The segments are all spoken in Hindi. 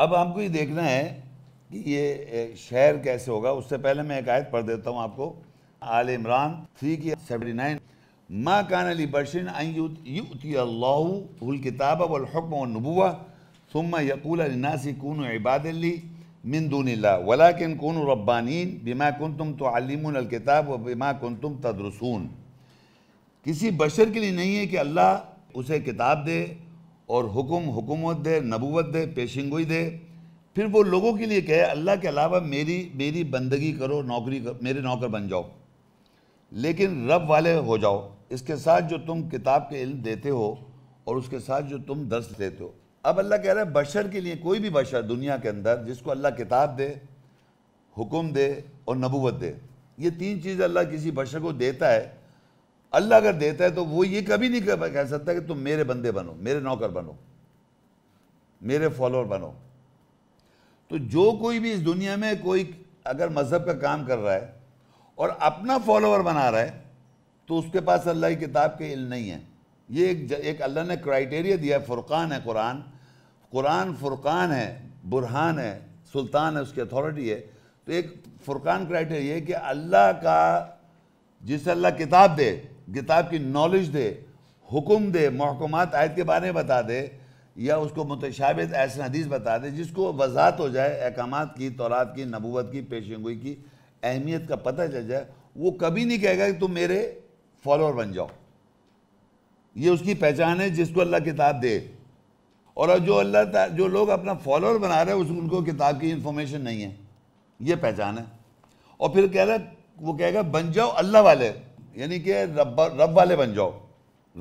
अब हमको ये देखना है कि ये शहर कैसे होगा उससे पहले मैं एक आयत पढ़ देता हूँ आपको आल इमरान थ्री की सेवेंटी नाइन माँ कान अली बर्शन अल्लाहकिताब वलहकम नबुआ सुम यकूल नासी कून इबादली मिन वलाकिन कून रब्बानीन बिमा कन तुम तो आलिमकिताब व बिमा कन तुम तदरसून किसी बशर के लिए नहीं है कि अल्लाह उसे किताब दे और हुक्म हुकूमत दे नबूत दे पेशेंगोई दे फिर वो लोगों के लिए कहे अल्लाह के अलावा मेरी मेरी बंदगी करो नौकरी कर, मेरे नौकर बन जाओ लेकिन रब वाले हो जाओ इसके साथ जो तुम किताब के इल्म देते हो और उसके साथ जो तुम दर्स देते हो अब अल्लाह कह रहा है बशर के लिए कोई भी बशर दुनिया के अंदर जिसको अल्लाह किताब दे हुकुम दे और नबूवत दे ये तीन चीज़ अल्लाह किसी बशर को देता है अल्लाह अगर देता है तो वो ये कभी नहीं कह सकता कि तुम मेरे बंदे बनो मेरे नौकर बनो मेरे फॉलोअर बनो तो जो कोई भी इस दुनिया में कोई अगर मज़हब का काम कर रहा है और अपना फॉलोअर बना रहा है तो उसके पास अल्लाह की किताब के इल्म नहीं है ये एक एक अल्लाह ने क्राइटेरिया दिया है फ़ुरक़ान है कुरान कुरान फ़ुरक़ान है बुरहान है सुल्तान है उसकी अथॉरिटी है तो एक फ़ुरक़ान क्राइटेरिया है कि अल्लाह का जिसे अल्लाह किताब दे किताब की नॉलेज दे हुक्म दे महकमात आयत के बारे में बता दे या उसको मुतशाब ऐसा हदीस बता दे जिसको वजात हो जाए अहकाम की तौरात की नबूत की पेशेंगोई की अहमियत का पता चल जाए वो कभी नहीं कहेगा कि तुम मेरे फॉलोअर बन जाओ ये उसकी पहचान है जिसको अल्लाह किताब दे और जो अल्लाह जो लोग अपना फॉलोअर बना रहे हैं उस उनको किताब की इन्फॉर्मेशन नहीं है ये पहचान है और फिर कह रहा है वो कहेगा बन जाओ अल्लाह वाले यानी कि रब्बा रब वाले बन जाओ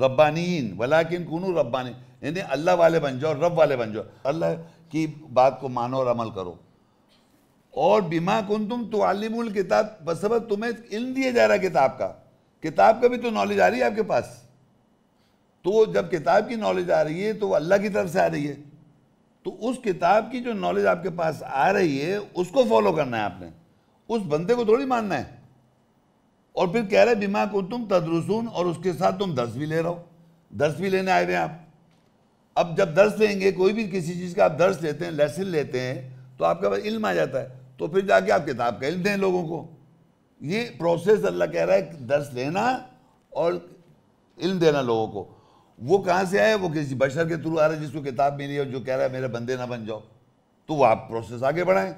रब्बानीन वलाकिन कूनू रब्बानी यानी अल्लाह वाले बन जाओ रब वाले बन जाओ अल्लाह की बात को मानो और अमल करो और बीमा कन तुम तो आलिमुल किताब बसब तुम्हें इल दिया जा रहा है किताब का किताब का भी तो नॉलेज आ रही है आपके पास तो जब किताब की नॉलेज आ रही है तो अल्लाह की तरफ से आ रही है तो उस किताब की जो नॉलेज आपके पास आ रही है उसको फॉलो करना है आपने उस बंदे को थोड़ी मानना है और फिर कह रहे बीमा को तुम तदरसून और उसके साथ तुम दर्श भी ले रहे हो दस भी लेने आए हुए आप अब जब दर्स लेंगे कोई भी किसी चीज़ का आप दर्श लेते हैं लेसन लेते हैं तो आपके पास इल्म आ जाता है तो फिर जाके आप किताब का इल्म दें लोगों को ये प्रोसेस अल्लाह कह रहा है दर्श लेना और इल्म देना लोगों को वो कहाँ से आया वो किसी बशर के थ्रू आ रहा है जिसको किताब मिली और जो कह रहा है मेरे बंदे ना बन जाओ तो वो आप प्रोसेस आगे बढ़ाएं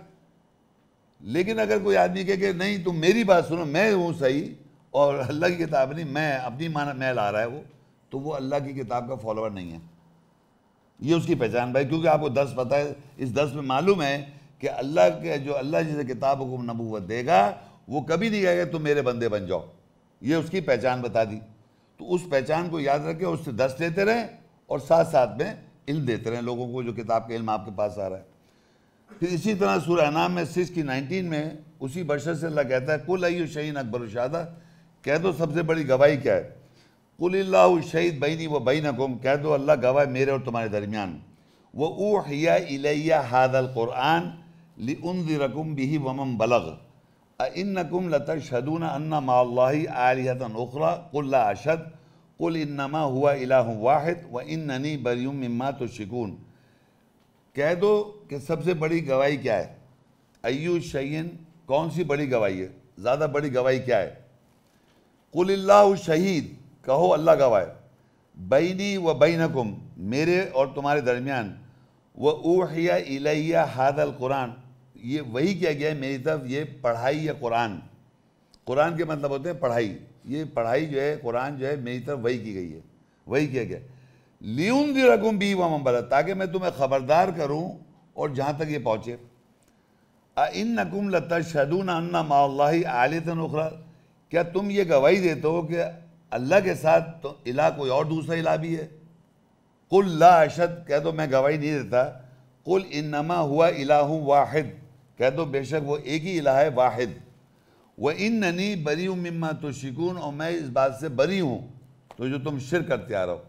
लेकिन अगर कोई आदमी कहे कि नहीं तुम मेरी बात सुनो मैं हूँ सही और अल्लाह की किताब नहीं मैं अपनी माना मैं ला रहा है वो तो वो अल्लाह की किताब का फॉलोअर नहीं है ये उसकी पहचान भाई क्योंकि आपको दस पता है इस दस में मालूम है कि अल्लाह के जो अल्लाह जिसे किताब को नबूवत देगा वो कभी नहीं कहेगा तुम मेरे बंदे बन जाओ ये उसकी पहचान बता दी तो उस पहचान को याद रखें उससे दस लेते रहें और साथ साथ में इल्म देते रहें लोगों को जो किताब का इल्म आपके पास आ रहा है फिर इसी तरह सूर्य नाम में सिक्स की नाइनटीन में उसी बशर से अल्लाह कहता है कुल अयु शहीन अकबर शादा कह दो सबसे बड़ी गवाही क्या है कुल शहीद बैनी व बैन कुम कह दो अल्लाह गवाह मेरे और तुम्हारे दरमियान वो ऊहिया इलैया हादल ली उन रकुम बिही वमम बलग इन नकुम शदून अन्ना माल्ला आलिहतन उखरा कुल्ला अशद कुल इन्नमा हुआ इला वाहिद व इन ननी बरियम मम्मा तो शिकून कह दो कि सबसे बड़ी गवाही क्या है अयु शहीन कौन सी बड़ी गवाही है ज़्यादा बड़ी गवाही क्या है कुल्ला शहीद कहो अल्लाह गवाह बैनी व बैनकुम मेरे और तुम्हारे दरमियान व ऊहिया इलाया हादल कुरान ये वही किया गया है मेरी तरफ ये पढ़ाई या कुरान कुरान के मतलब होते हैं पढ़ाई ये पढ़ाई जो है कुरान जो है मेरी तरफ वही की गई है वही किया गया दी रकुम बी वाम बलत ताकि मैं तुम्हें ख़बरदार करूँ और जहाँ तक ये पहुँचे इन नकुम लता शदून अन्ना माल्ला आलतन उखरा क्या तुम ये गवाही देते हो कि अल्लाह के साथ तो इला कोई और दूसरा इला भी है कुल ला अशद कह दो मैं गवाही नहीं देता कुल इनमा हुआ हूँ वाहिद कह दो बेशक वो एक ही इला है वाहिद व इन ननी बरी हूँ मम्मा तो शिकून और मैं इस बात से बरी हूँ तो जो तुम शिर करते आ हो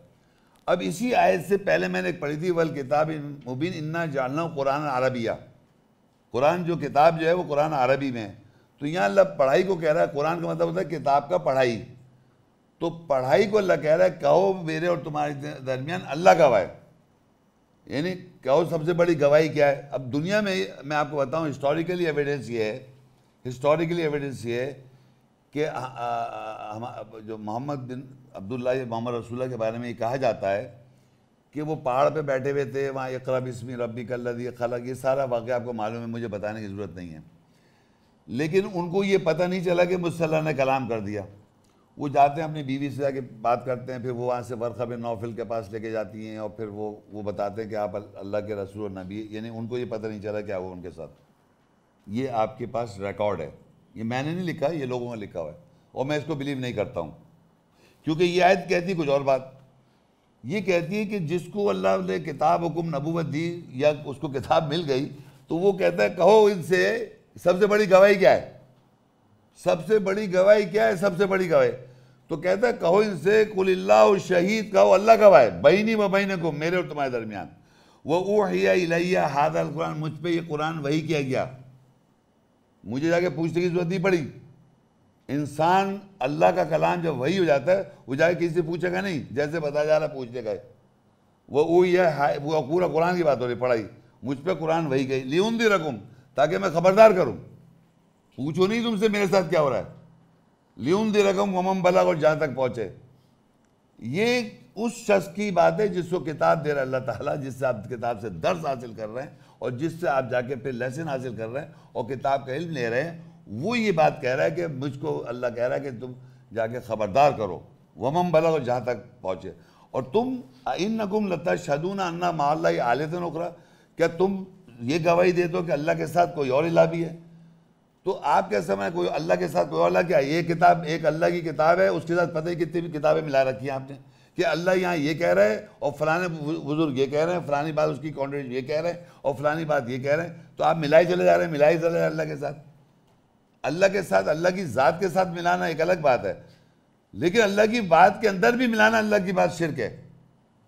अब इसी आयत से पहले मैंने एक पढ़ी थी वल किताब मुबिन इन्ना जानना कुरान अरबिया कुरान जो किताब जो है वो कुरान अरबी में है तो यहाँ अल्लाह पढ़ाई को कह रहा है कुरान का मतलब होता है किताब का पढ़ाई तो पढ़ाई को अल्लाह कह रहा है कहो मेरे और तुम्हारे दरमियान अल्लाह गवाह यानी कहो सबसे बड़ी गवाही क्या है अब दुनिया में मैं आपको बताऊँ हिस्टोरिकली एविडेंस ये है हिस्टोरिकली एविडेंस ये है कि जो मोहम्मद बिन अब्दुल्ला या मोहम्मद रसूल्ला के बारे में ये कहा जाता है कि वो पहाड़ पे बैठे हुए थे वहाँ रब इसमी रबी कल्लदी खलक ये सारा वाक़ आपको मालूम है मुझे बताने की ज़रूरत नहीं है लेकिन उनको ये पता नहीं चला कि मुझसे ने कलाम कर दिया वो जाते हैं अपनी बीवी से जाके बात करते हैं फिर वो वहाँ से वर्खा बिन नौफिल के पास लेके जाती हैं और फिर वो वो बताते हैं कि आप अल्लाह के रसूल और नबी यानी उनको ये पता नहीं चला क्या हुआ उनके साथ ये आपके पास रिकॉर्ड है ये मैंने नहीं लिखा ये लोगों ने लिखा हुआ है और मैं इसको बिलीव नहीं करता हूँ क्योंकि ये आयत कहती कुछ और बात ये कहती है कि जिसको अल्लाह ने किताब हुक्म नबूवत दी या उसको किताब मिल गई तो वो कहता है कहो इनसे सबसे बड़ी गवाही क्या है सबसे बड़ी गवाही क्या है सबसे बड़ी गवाही तो कहता है कहो इनसे कुल्ला शहीद कहो अल्लाह गवाह बहनी व बहने को मेरे और तुम्हारे दरमियान वह ऊहिया इलैया हादल कुरान मुझ पर यह कुरान वही किया गया मुझे जाके पूछने की जरूरत नहीं पड़ी इंसान अल्लाह का कलाम जब वही हो जाता है वो जाके किसी से पूछेगा नहीं जैसे बताया जा रहा है पूछने का वो वो यह वो पूरा कुरान की बात हो रही पढ़ाई मुझ पर कुरान वही गई लियून दी रकुम ताकि मैं खबरदार करूँ पूछो नहीं तुमसे मेरे साथ क्या हो रहा है लियून दी रकम ममम बला और जहाँ तक पहुँचे ये उस शख्स की बात है जिसको किताब दे रहा है अल्लाह ताला जिससे आप किताब से दर्ज हासिल कर रहे हैं और जिससे आप जाके फिर लेसन हासिल कर रहे हैं और किताब का इल्म ले रहे हैं वो ये बात कह रहा है कि मुझको अल्लाह कह रहा है कि तुम जाके ख़बरदार करो वमम बला और जहाँ तक पहुँचे और तुम इन नगुम लता शदून अन्ना माल्ला आलत नौकरा क्या तुम ये गवाही दे दो कि अल्लाह के साथ कोई और इला भी है तो आप क्या समय कोई अल्लाह के साथ कोई और क्या ये किताब एक अल्लाह की किताब है उसके साथ पता ही कितनी किताबें मिला रखी हैं आपने कि अल्लाह यहाँ ये कह रहा है और फलाने बुजुर्ग ये कह रहे हैं फलानी बात उसकी कॉन्ट्रेट ये कह रहे हैं और फलानी बात ये कह रहे हैं तो आप मिलाए चले जा रहे हैं मिलाए चले जा अल्लाह के साथ अल्लाह के साथ अल्लाह की ज़ात के साथ मिलाना एक अलग बात है लेकिन अल्लाह की बात के अंदर भी मिलाना अल्लाह की बात शिरक है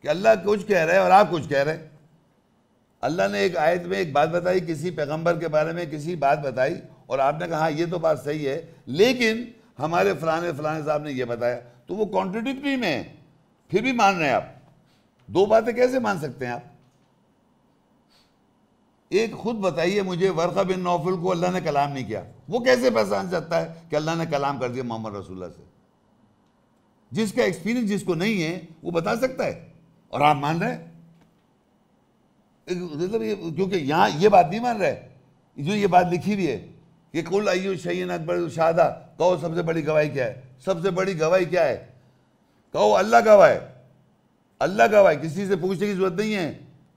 कि अल्लाह कुछ कह रहे हैं और आप कुछ कह रहे हैं अल्लाह ने एक आयत में एक बात बताई किसी पैगंबर के बारे में किसी बात बताई और आपने कहा हाँ, ये तो बात सही है लेकिन हमारे फलाने फलाने साहब ने ये बताया तो वो कॉन्ट्रोडिक्ट्री में है फिर भी मान रहे हैं आप दो बातें कैसे मान सकते हैं आप एक खुद बताइए मुझे वर्खा बिन नौफिल को अल्लाह ने कलाम नहीं किया वो कैसे पहचान सकता है कि अल्लाह ने कलाम कर दिया मोहम्मद रसुल्ला से जिसका एक्सपीरियंस जिसको नहीं है वो बता सकता है और आप मान रहे मतलब ये क्योंकि यहां ये बात नहीं मान रहे जो ये बात लिखी हुई है ये कुल आयु शहीन अकबर शादा कहो सबसे बड़ी गवाही क्या है सबसे बड़ी गवाही क्या है कहो अल्लाह गवाह है अल्लाह गवाह है किसी से पूछने की जरूरत नहीं है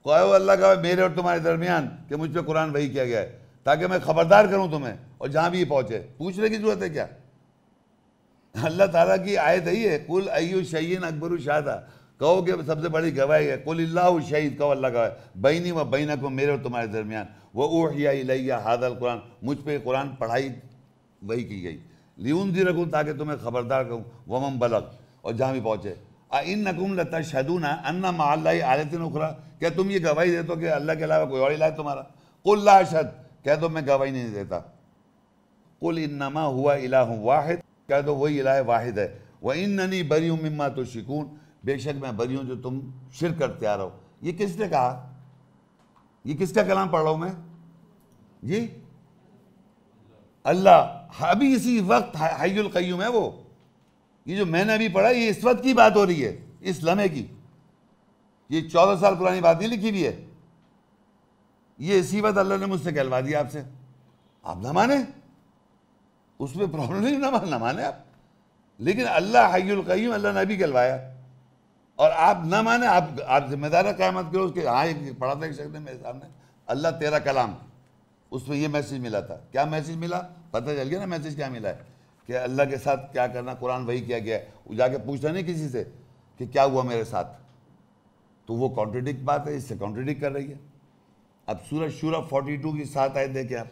कहो अल्लाह गवाह मेरे और तुम्हारे दरमियान कि मुझ पर कुरान वही किया गया है ताकि मैं खबरदार करूं तुम्हें और जहां भी ये पहुंचे पूछने की जरूरत है क्या अल्लाह ताला की आयत यही है कुल अयु शयन अकबर शादा कहो कि सबसे बड़ी गवाही है कुल शहीद कहो अल्लाह का बैनी व बैना को मेरे और तुम्हारे दरमियान वो ओहिया हादल कुरान मुझ पर कुरान पढ़ाई वही की गई लियून दी रखूँ ताकि तुम्हें खबरदार करूँ वमम बलग और जहाँ भी पहुँचे आ इन नकुम लता शहदू ना अन्ना माल्ला आलतिन उखरा क्या तुम ये गवाही दे दो कि अल्लाह के अलावा कोई और इलाज तुम्हारा कुल्ला शद कह दो मैं गवाही नहीं देता कुल इन नमा हुआ इला हूँ वाहिद कह दो वही इलाह वाहिद है वह इन ननी बरी हूँ मम्मा तो शिकून बेशक मैं बरी हूँ जो तुम शिर कर तैयार हो ये किसने कहा ये किसका कलाम पढ़ रहा हूँ मैं जी अल्लाह अभी इसी वक्त हयुल है वो ये जो मैंने अभी पढ़ा ये इस वक्त की बात हो रही है इस लम्हे की ये चौदह साल पुरानी बात नहीं लिखी हुई है ये इसी बात अल्लाह ने मुझसे कहलवा दिया आपसे आप ना माने उसमें प्रॉब्लम नहीं ना ना माने आप लेकिन अल्लाह हयुल कयूम अल्लाह ने अभी कहलवाया और आप ना माने आप आप जिम्मेदार क्यामत करो उसके हाँ एक पढ़ा था एक शख्स ने मेरे सामने अल्लाह तेरा कलाम उसमें यह मैसेज मिला था क्या मैसेज मिला पता चल गया ना मैसेज क्या मिला है कि अल्लाह के साथ क्या करना कुरान वही किया गया है वो जाके पूछता नहीं किसी से कि क्या हुआ मेरे साथ तो वो कॉन्ट्रेडिक्ट बात है इससे कॉन्ट्रेडिक्ट कर रही है अब सूरज शूरा फोर्टी टू की साथ आए देखे आप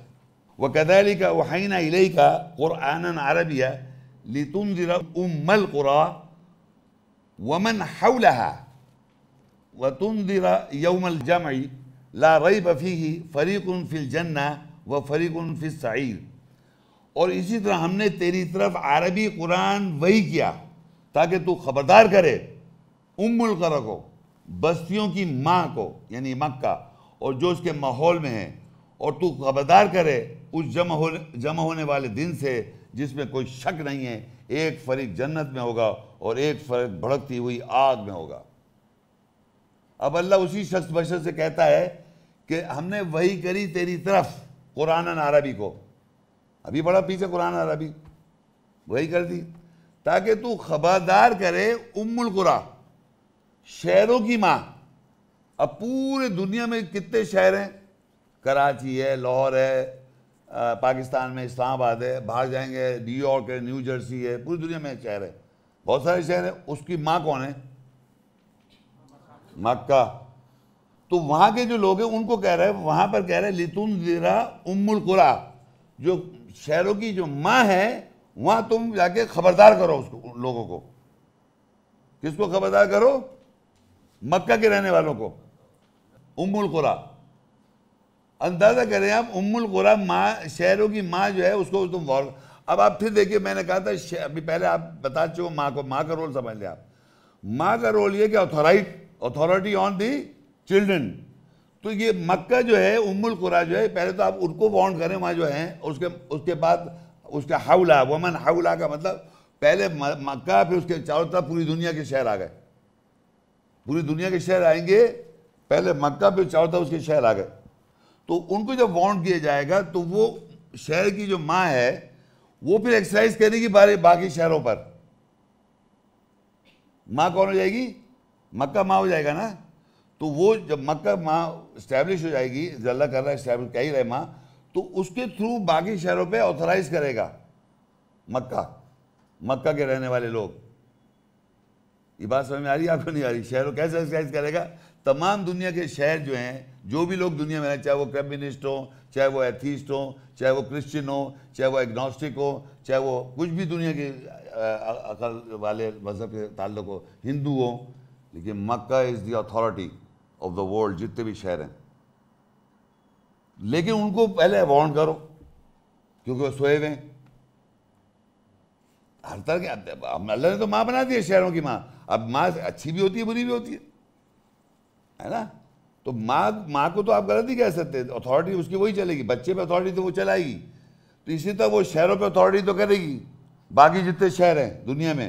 वह कदैली का वहीना इलेही का कुरआन अरबिया लितुम जरा उमल कुरा वमन हवलहा व तुम जरा यौमल जमई ला रई बफ़ी फरीकुन फिल जन्ना व फरीकुन फिल सईर और इसी तरह हमने तेरी तरफ अरबी कुरान वही किया ताकि तू खबरदार करे उम्मुल करा को बस्तियों की माँ को यानी मक्का और जो उसके माहौल में है और तू खबरदार करे उस जमा होने जमा होने वाले दिन से जिसमें कोई शक नहीं है एक फरीक जन्नत में होगा और एक फरीक भड़कती हुई आग में होगा अब अल्लाह उसी शख्स बशर से कहता है कि हमने वही करी तेरी तरफ कुरान अरबी को अभी बड़ा पीछे कुरान अरबी वही कर दी ताकि तू खबरदार करे उम्मुल कुरा शहरों की माँ अब पूरे दुनिया में कितने शहर हैं कराची है लाहौर है पाकिस्तान में इस्लामाबाद है बाहर जाएंगे न्यूयॉर्क है न्यू जर्सी है पूरी दुनिया में शहर है बहुत सारे शहर हैं उसकी माँ कौन है मक्का तो वहाँ के जो लोग हैं उनको कह रहे हैं वहाँ पर कह रहे हैं लितुन जीरा उम्मुल कुरा जो शहरों की जो माँ है वहां तुम जाके खबरदार करो उसको लोगों को किसको खबरदार करो मक्का के रहने वालों को उम्मुल कुरा अंदाजा करें आप उम्मुल कुरा माँ शहरों की माँ जो है उसको तुम वॉल अब आप फिर देखिए मैंने कहा था अभी पहले आप बता चुके माँ को माँ का रोल समझ लिया आप माँ का रोल ये कि अथॉराइट अथॉरिटी ऑन दी चिल्ड्रन तो ये मक्का जो है उमुल कुरा जो है पहले तो आप उनको वार्न करें वहाँ जो है उसके उसके बाद उसका हाउला वमन हाउला का मतलब पहले मक्का फिर उसके चारों तरफ पूरी दुनिया के शहर आ गए पूरी दुनिया के शहर आएंगे पहले मक्का फिर चारों तरफ उसके शहर आ गए तो उनको जब वार्न किया जाएगा तो वो शहर की जो माँ है वो फिर एक्सरसाइज करेगी बारे बाकी शहरों पर माँ कौन हो जाएगी मक्का माँ हो जाएगा ना तो वो जब मक्का माँ इस्टेब्लिश हो जाएगी जल्ला कर रहा है कह ही रहे माँ तो उसके थ्रू बाकी शहरों पे ऑथराइज करेगा मक्का मक्का के रहने वाले लोग ये बात समझ में आ रही है आपको नहीं आ रही शहरों कैसे एक्सरसाइज करेगा तमाम दुनिया के शहर जो हैं जो भी लोग दुनिया में रहें चाहे वो कम्युनिस्ट हो चाहे वो एथीस्ट हो चाहे वो क्रिश्चियन हो चाहे वो एग्नोस्टिक हो चाहे वो कुछ भी दुनिया के अकल वाले मजहब के ताल्लुक हो हिंदू हो लेकिन Mecca is the authority of the world जितने भी शहर हैं लेकिन उनको पहले वार्न करो क्योंकि वो सोए हुए हर तरह के अल्लाह ने तो माँ बना दी है शहरों की माँ अब माँ अच्छी भी होती है बुरी भी होती है है ना तो माँ माँ को तो आप गलत ही कह सकते अथॉरिटी उसकी वही चलेगी बच्चे पे अथॉरिटी तो वो चलाएगी तो इसी तरह वो शहरों पे अथॉरिटी तो करेगी बाकी जितने शहर हैं दुनिया में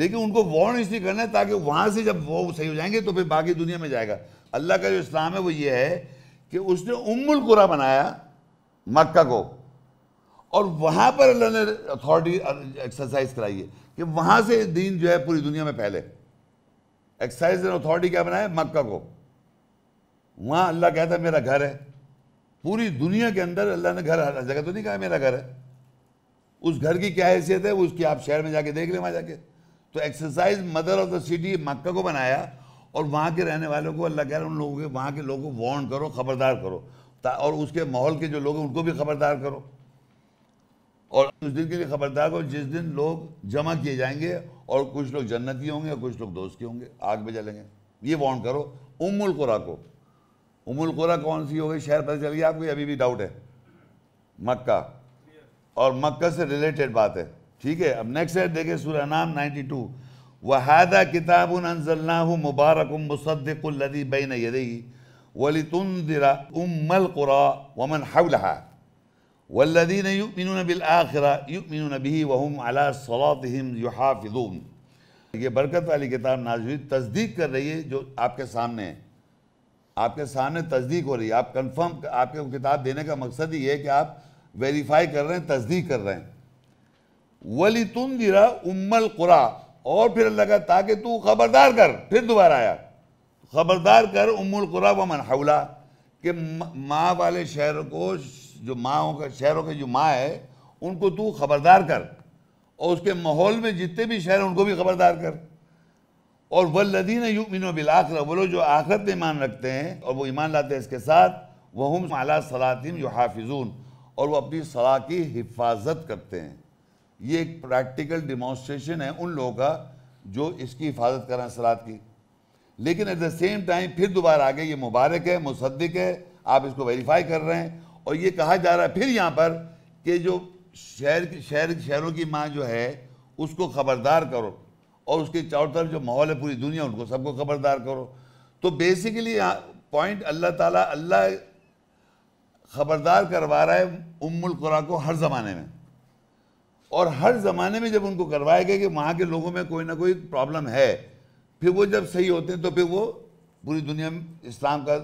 लेकिन उनको वार्न इसलिए करना है ताकि वहाँ से जब वो सही हो जाएंगे तो फिर बाकी दुनिया में जाएगा अल्लाह का जो इस्लाम है वो ये है कि उसने उम्मुल कुरा बनाया मक्का को और वहाँ पर अल्लाह ने अथॉरिटी एक्सरसाइज कराई है कि वहाँ से दीन जो है पूरी दुनिया में फैले एक्सरसाइज अथॉरिटी क्या बनाया मक्का को वहाँ अल्लाह कहता है मेरा घर है पूरी दुनिया के अंदर अल्लाह ने घर हर जगह तो नहीं कहा मेरा घर है उस घर की क्या हैसियत है वो उसकी आप शहर में जाके देख लें वहाँ जाके तो exercise mother of the city Mecca को बनाया और वहाँ के रहने वालों को अल्लाह कह रहा है उन लोगों के वहाँ के लोगों को वार्न करो खबरदार करो और उसके माहौल के जो लोग हैं उनको भी खबरदार करो और उस दिन के लिए खबरदार करो जिस दिन लोग जमा किए जाएंगे और कुछ लोग जन्नती होंगे और कुछ लोग दोस्त के होंगे आग में जलेंगे ये वार्न करो उमुल कुरा को उमुल कुरा कौन सी हो गई शहर पता चल गया आपको अभी भी डाउट है मक्का और मक्का से रिलेटेड बात है ठीक है अब नेक्स्ट है देखें सूर्य नाम नाइन्टी وهذا كتاب أنزلناه مبارك مصدق الذي بين يديه ولتنذر أم القرى ومن حولها والذين يؤمنون بالآخرة يؤمنون به وهم على صلاتهم يحافظون ये बरकत वाली किताब नाजुरी तस्दीक कर रही है जो आपके सामने है आपके सामने तस्दीक हो रही है आप कंफर्म आपके किताब देने का मकसद ही है कि आप वेरीफाई कर रहे हैं तस्दीक कर रहे हैं वली तुम दिरा उम्मल कुरा और फिर अल्लाह का ताकि तू खबरदार कर फिर दोबारा आया खबरदार कर उमुल कुरा व मनहौला कि माँ वाले शहरों को जो माँ का शहरों के जो माँ है उनको तू खबरदार कर और उसके माहौल में जितने भी शहर हैं उनको भी खबरदार कर और वल्लदीन युमिन बिलाखर वो लोग जो आखरत में ईमान रखते हैं और वो ईमान लाते हैं इसके साथ वह हम अला सलातिन जो हाफिजून और वो अपनी सलाह की हिफाजत करते हैं ये एक प्रैक्टिकल डिमॉन्स्ट्रेशन है उन लोगों का जो इसकी हिफाजत कर रहे हैं सलाद की लेकिन एट द सेम टाइम फिर दोबारा आगे ये मुबारक है मुसद्दिक है आप इसको वेरीफाई कर रहे हैं और ये कहा जा रहा है फिर यहाँ पर कि जो शहर की शहर शहरों की माँ जो है उसको खबरदार करो और उसके चारों तरफ जो माहौल है पूरी दुनिया उनको सबको खबरदार करो तो बेसिकली पॉइंट अल्लाह ताला अल्लाह खबरदार करवा रहा है उम्मुल कुरा को हर ज़माने में और हर ज़माने में जब उनको करवाया गया कि वहाँ के लोगों में कोई ना कोई प्रॉब्लम है फिर वो जब सही होते हैं तो फिर वो पूरी दुनिया में इस्लाम का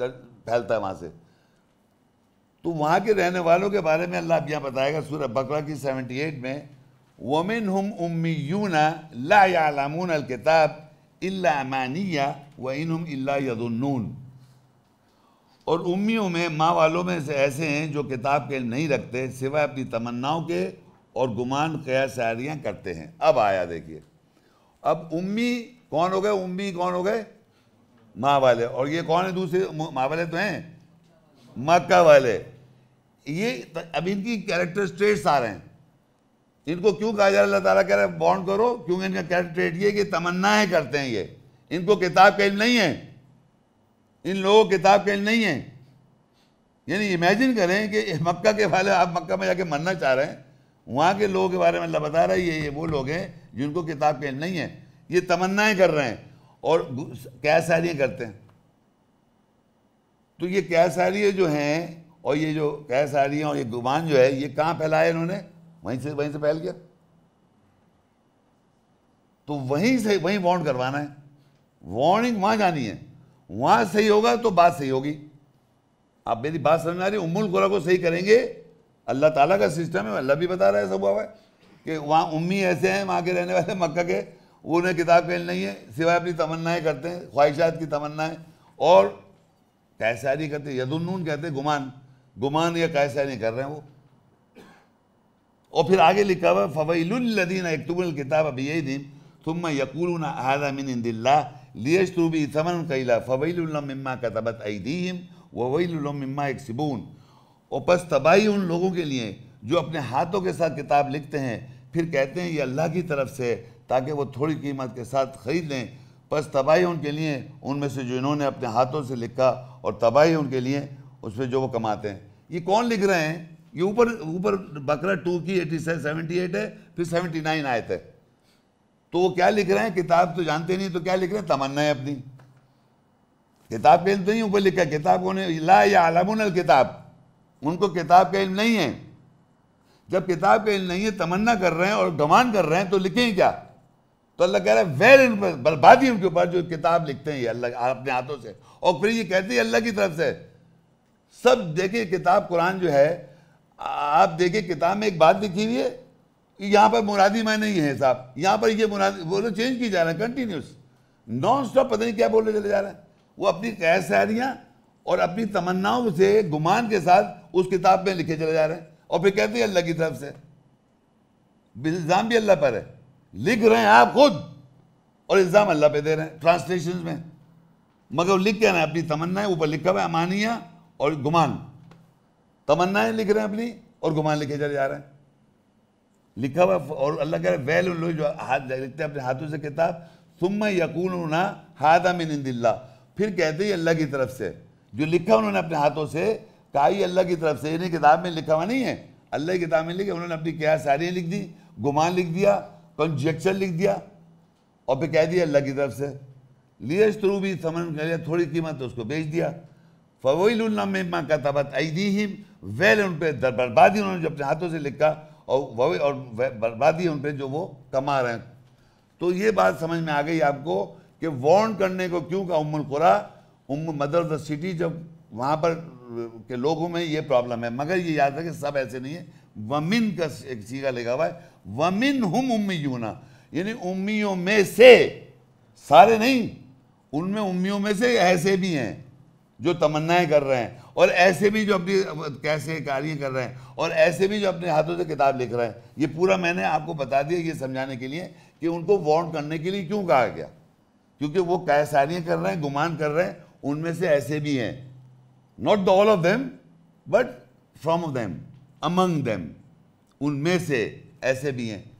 फैलता है वहाँ से तो वहाँ के रहने वालों के बारे में अल्लाह अब यहाँ बताएगा सूरह बकरा की सेवेंटी एट में वमिन हम उम्मी उम्मीयूना लामून अलकिताब इलामानिया व इन हम यदुन्नून और उम्मियों में माँ वालों में से ऐसे हैं जो किताब के नहीं रखते सिवाय अपनी तमन्नाओं के और गुमान शायरियाँ करते हैं अब आया देखिए अब उम्मी कौन हो गए उम्मी कौन हो गए माँ वाले और ये कौन है दूसरे माँ वाले तो हैं मक्का वाले ये अब इनकी कैरेक्टर स्ट्रेट्स आ रहे हैं इनको क्यों कहा जा रहा है अल्लाह ताला कह बॉन्ड करो क्योंकि इनका कैरेक्टर ये कि तमन्नाएं करते हैं ये इनको किताब का इल्म नहीं है इन लोगों को किताब का इल्म नहीं है यानी इमेजिन करें कि मक्का के वाले आप मक्का में जाके मरना चाह रहे हैं वहाँ के लोगों के बारे में अल्लाह बता रहा है ये ये वो लोग हैं जिनको किताब के नहीं है ये तमन्नाएं कर रहे हैं और क्या सारियाँ करते हैं तो ये क्या सारियाँ जो हैं और ये जो क्या सारियाँ और ये गुमान जो है ये कहाँ फैलाया इन्होंने वहीं से वहीं से फैल गया तो वहीं से वहीं वॉर्न करवाना है वार्निंग वहाँ जानी है वहाँ सही होगा तो बात सही होगी आप मेरी बात समझ आ रही उमुल गोरा को सही करेंगे अल्लाह ताला का सिस्टम है अल्लाह भी बता रहा है सब हुआ है कि वहाँ उम्मी ऐसे हैं वहाँ के रहने वाले मक्का के उन्हें किताब खेल नहीं है सिवाय अपनी तमन्नाएं करते हैं ख्वाहिशात की तमन्नाएं और कैसारी करते यदुन्नून कहते गुमान गुमान या कैसारी कर रहे हैं वो और फिर आगे लिखा हुआ फवैलुल्लदीन अक्तुबल किताब अभी यही दिन तुम यकूल आदा मिन इंदिल्ला लियश भी समन कैला फ़वैल मिम्मा कतबत ऐदीम ववैल मिम्मा एक सिबून और बस तबाही उन लोगों के लिए जो अपने हाथों के साथ किताब लिखते हैं फिर कहते हैं ये अल्लाह की तरफ से ताकि वो थोड़ी कीमत के साथ ख़रीद लें बस तबाही उनके लिए उनमें से जो इन्होंने अपने हाथों से लिखा और तबाही उनके लिए उसमें जो वो कमाते हैं ये कौन लिख रहे हैं ये ऊपर ऊपर बकरा टू की एटी सेवेंटी एट है फिर सेवेंटी नाइन आए थे तो वो क्या लिख रहे हैं किताब तो जानते नहीं तो क्या लिख रहे हैं तमन्ना है अपनी किताब के तो नहीं ऊपर लिखा किताब उन्हें ला या आलमन किताब उनको किताब का इल्म नहीं है जब किताब का इल्म नहीं है तमन्ना कर रहे हैं और गमान कर रहे हैं तो लिखें क्या तो अल्लाह कह रहा है वेल इन पर बर्बादी उनके ऊपर जो किताब लिखते हैं अल्लाह अपने हाथों से और फिर ये कहते हैं अल्लाह की तरफ से सब देखिए किताब कुरान जो है आप देखिए किताब में एक बात लिखी हुई है यहाँ पर मुरादी में नहीं है साहब यहाँ पर ये मुरादी वो लोग चेंज की जा रहे हैं कंटिन्यूस नॉन स्टॉप पता नहीं क्या बोले चले जा रहे हैं वो अपनी कैद सहरियाँ और अपनी तमन्नाओं से गुमान के साथ उस किताब में लिखे चले जा रहे हैं और फिर कहते हैं अल्लाह की तरफ से इल्ज़ाम भी अल्लाह पर है लिख रहे हैं आप खुद और इल्ज़ाम अल्लाह पे दे रहे हैं ट्रांसलेशन में मगर लिख के रहे हैं अपनी तमन्नाएं ऊपर लिखा हुआ है अमानिया और गुमान तमन्नाएं लिख रहे हैं अपनी और गुमान लिखे चले जा रहे हैं लिखा हुआ और अल्लाह कह रहे वैल उल्लो जो हाथ लिखते हैं अपने हाथों से किताब सुम यकून हादा मिन फिर कहते हैं अल्लाह की तरफ से जो लिखा उन्होंने अपने हाथों से काई अल्लाह की तरफ से इन्हें किताब में लिखा हुआ नहीं है अल्लाह की किताब में लिखे उन्होंने अपनी क्या सारी लिख दी गुमान लिख दिया कंजेक्चर लिख दिया और फिर कह दिया अल्लाह की तरफ से लिए थ्रू भी समन कर लिया थोड़ी कीमत उसको बेच दिया फ़वैलमा का तबत ऐदी ही वेल उन पर बर्बादी उन्होंने जो अपने हाथों से लिखा और वही और बर्बादी उन पर जो वो कमा रहे हैं तो ये बात समझ में आ गई आपको कि वॉर्न करने को क्यों कहा खुरा उम मदर ऑफ द सिटी जब वहाँ पर के लोगों में ये प्रॉब्लम है मगर ये याद रखें सब ऐसे नहीं है वमिन का एक सीगा लिखा हुआ है वमिन हम ना यानी उम्मियों में से सारे नहीं उनमें उम्मीदों में से ऐसे भी हैं जो तमन्नाएं कर रहे हैं और ऐसे भी जो अपनी कैसे कार्य कर रहे हैं और ऐसे भी जो अपने हाथों से किताब लिख रहे हैं ये पूरा मैंने आपको बता दिया ये समझाने के लिए कि उनको वॉन्ट करने के लिए क्यों कहा गया क्योंकि वो कैसारियाँ कर रहे हैं गुमान कर रहे हैं उनमें से ऐसे भी हैं not the all of them but from them among them उनमें से ऐसे भी हैं